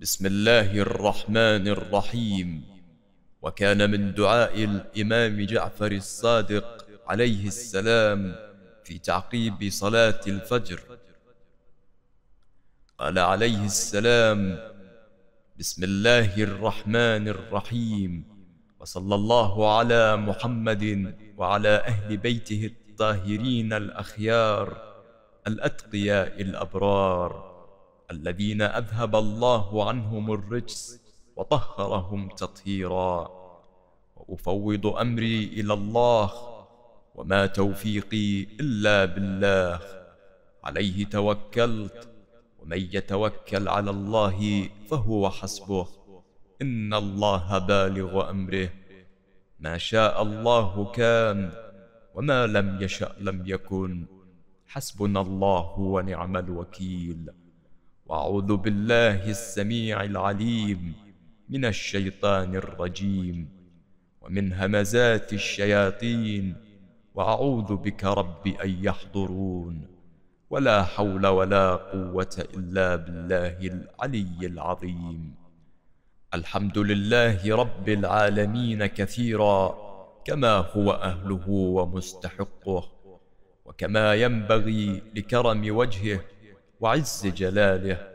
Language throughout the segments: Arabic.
بسم الله الرحمن الرحيم وكان من دعاء الإمام جعفر الصادق عليه السلام في تعقيب صلاة الفجر قال عليه السلام بسم الله الرحمن الرحيم وصلى الله على محمد وعلى أهل بيته الطاهرين الأخيار الأتقياء الأبرار الذين أذهب الله عنهم الرجس وطهرهم تطهيرا وأفوض أمري إلى الله وما توفيقي إلا بالله عليه توكلت ومن يتوكل على الله فهو حسبه إن الله بالغ أمره ما شاء الله كان وما لم يشأ لم يكن حسبنا الله ونعم الوكيل أعوذ بالله السميع العليم من الشيطان الرجيم ومن همزات الشياطين وأعوذ بك رب أن يحضرون ولا حول ولا قوة إلا بالله العلي العظيم الحمد لله رب العالمين كثيرا كما هو أهله ومستحقه وكما ينبغي لكرم وجهه وعز جلاله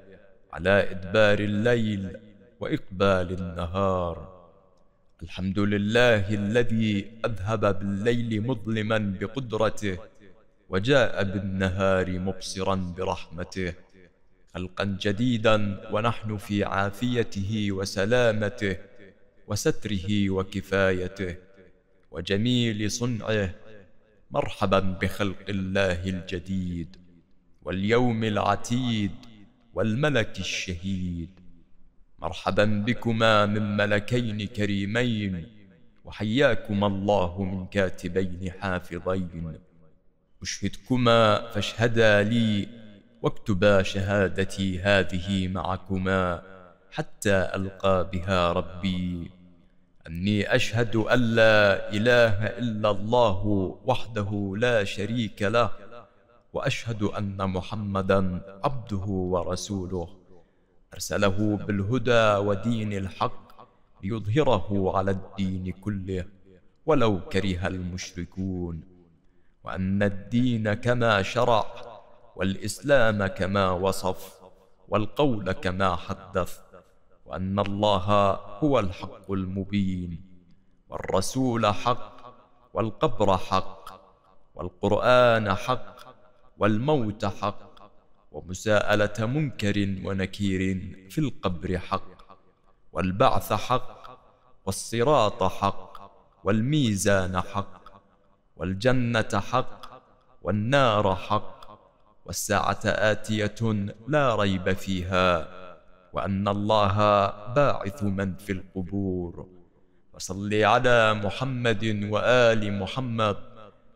على إدبار الليل وإقبال النهار الحمد لله الذي أذهب بالليل مظلما بقدرته وجاء بالنهار مبصرا برحمته خلقا جديدا ونحن في عافيته وسلامته وستره وكفايته وجميل صنعه مرحبا بخلق الله الجديد واليوم العتيد والملك الشهيد مرحبا بكما من ملكين كريمين وحياكما الله من كاتبين حافظين أشهدكما فاشهدا لي واكتبا شهادتي هذه معكما حتى ألقى بها ربي أني أشهد أن لا إله إلا الله وحده لا شريك له واشهد ان محمدا عبده ورسوله ارسله بالهدى ودين الحق ليظهره على الدين كله ولو كره المشركون وان الدين كما شرع والاسلام كما وصف والقول كما حدث وان الله هو الحق المبين والرسول حق والقبر حق والقران حق والموت حق ومساءلة منكر ونكير في القبر حق والبعث حق والصراط حق والميزان حق والجنة حق والنار حق والساعة آتية لا ريب فيها وأن الله باعث من في القبور وصل على محمد وآل محمد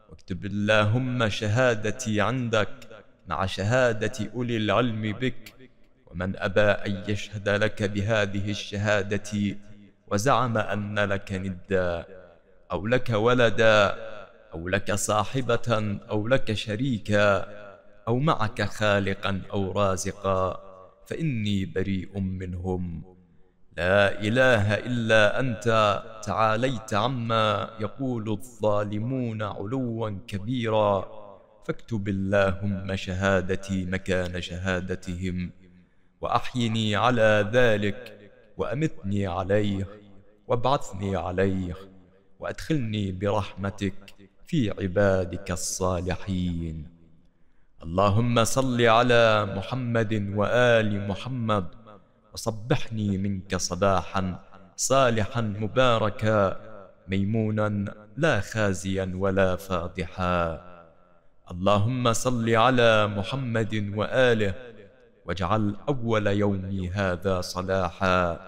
واكتب اللهم شهادتي عندك مع شهادة أولي العلم بك ومن أبى أن يشهد لك بهذه الشهادة وزعم أن لك ندا أو لك ولدا أو لك صاحبة أو لك شريكا أو معك خالقا أو رازقا فإني بريء منهم لا إله إلا أنت تعاليت عما يقول الظالمون علوا كبيرا فاكتب اللهم شهادتي مكان شهادتهم وأحيني على ذلك وأمتني عليه وابعثني عليه وأدخلني برحمتك في عبادك الصالحين اللهم صل على محمد وآل محمد وصبحني منك صباحا صالحا مباركا ميمونا لا خازيا ولا فاضحا اللهم صل على محمد واله واجعل اول يومي هذا صلاحا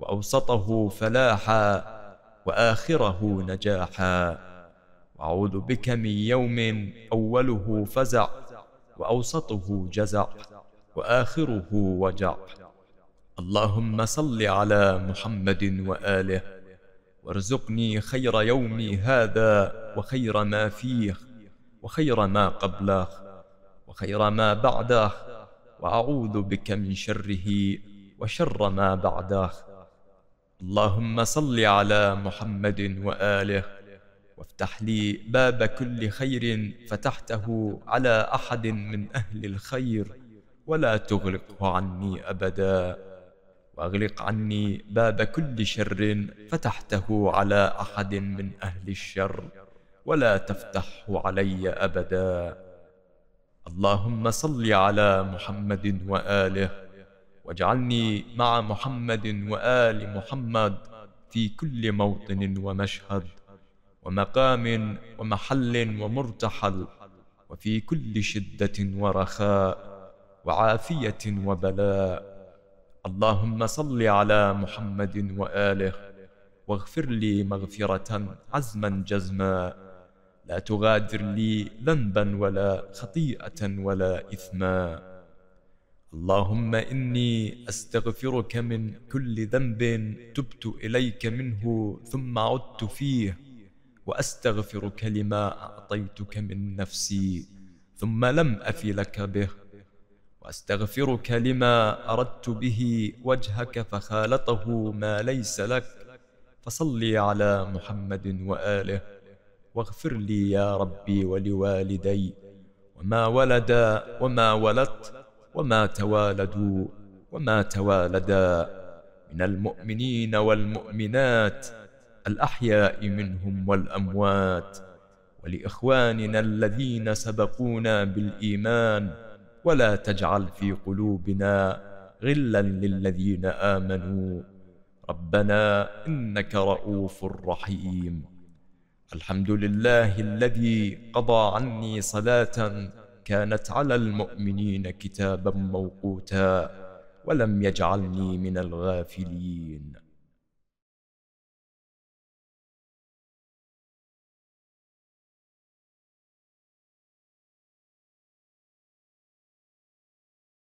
واوسطه فلاحا واخره نجاحا واعوذ بك من يوم اوله فزع واوسطه جزع واخره وجع اللهم صل على محمد وآله وارزقني خير يومي هذا وخير ما فيه وخير ما قبله وخير ما بعده وأعوذ بك من شره وشر ما بعده اللهم صل على محمد وآله وافتح لي باب كل خير فتحته على أحد من أهل الخير ولا تغلقه عني أبداً واغلق عني باب كل شر فتحته على احد من اهل الشر ولا تفتحه علي ابدا اللهم صل على محمد واله واجعلني مع محمد وال محمد في كل موطن ومشهد ومقام ومحل ومرتحل وفي كل شده ورخاء وعافيه وبلاء اللهم صل على محمد وآله واغفر لي مغفرة عزما جزما لا تغادر لي ذنبا ولا خطيئة ولا إثما اللهم إني أستغفرك من كل ذنب تبت إليك منه ثم عدت فيه وأستغفرك لما أعطيتك من نفسي ثم لم أفي لك به واستغفرك لما اردت به وجهك فخالطه ما ليس لك فصل على محمد واله واغفر لي يا ربي ولوالدي وما ولدا وما ولدت وما توالدوا وما توالدا من المؤمنين والمؤمنات الاحياء منهم والاموات ولاخواننا الذين سبقونا بالايمان ولا تجعل في قلوبنا غلا للذين آمنوا ربنا إنك رؤوف رحيم الحمد لله الذي قضى عني صلاة كانت على المؤمنين كتابا موقوتا ولم يجعلني من الغافلين